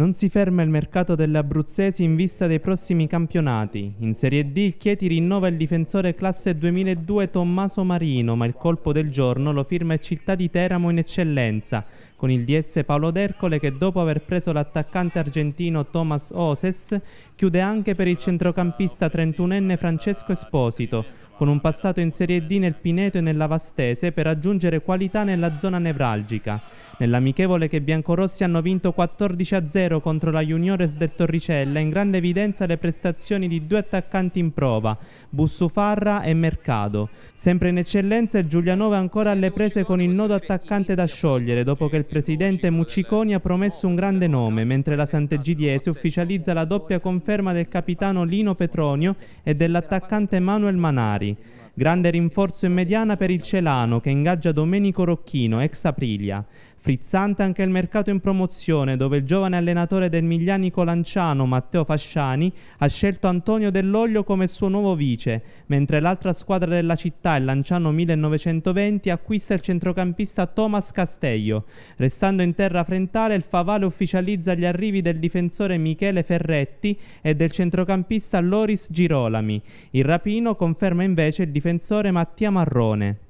Non si ferma il mercato delle abruzzesi in vista dei prossimi campionati. In Serie D il Chieti rinnova il difensore classe 2002 Tommaso Marino, ma il colpo del giorno lo firma il Città di Teramo in eccellenza, con il DS Paolo D'Ercole che dopo aver preso l'attaccante argentino Thomas Oses chiude anche per il centrocampista 31enne Francesco Esposito, con un passato in Serie D nel Pineto e nella Vastese per aggiungere qualità nella zona nevralgica. Nell'amichevole che i biancorossi hanno vinto 14 a 0 0 contro la Juniores del Torricella, in grande evidenza le prestazioni di due attaccanti in prova, Bussufarra e Mercado. Sempre in eccellenza il Giulianova ancora alle prese con il nodo attaccante da sciogliere, dopo che il presidente Mucciconi ha promesso un grande nome, mentre la Sant'Egidiese ufficializza la doppia conferma del capitano Lino Petronio e dell'attaccante Manuel Manari. Grande rinforzo in mediana per il Celano che ingaggia Domenico Rocchino, ex Aprilia. Frizzante anche il mercato in promozione dove il giovane allenatore del Miglianico Lanciano Matteo Fasciani ha scelto Antonio Dell'Oglio come suo nuovo vice, mentre l'altra squadra della città, il Lanciano 1920, acquista il centrocampista Thomas Castello. Restando in terra frentale il Favale ufficializza gli arrivi del difensore Michele Ferretti e del centrocampista Loris Girolami. Il Rapino conferma invece il difensore difensore Mattia Marrone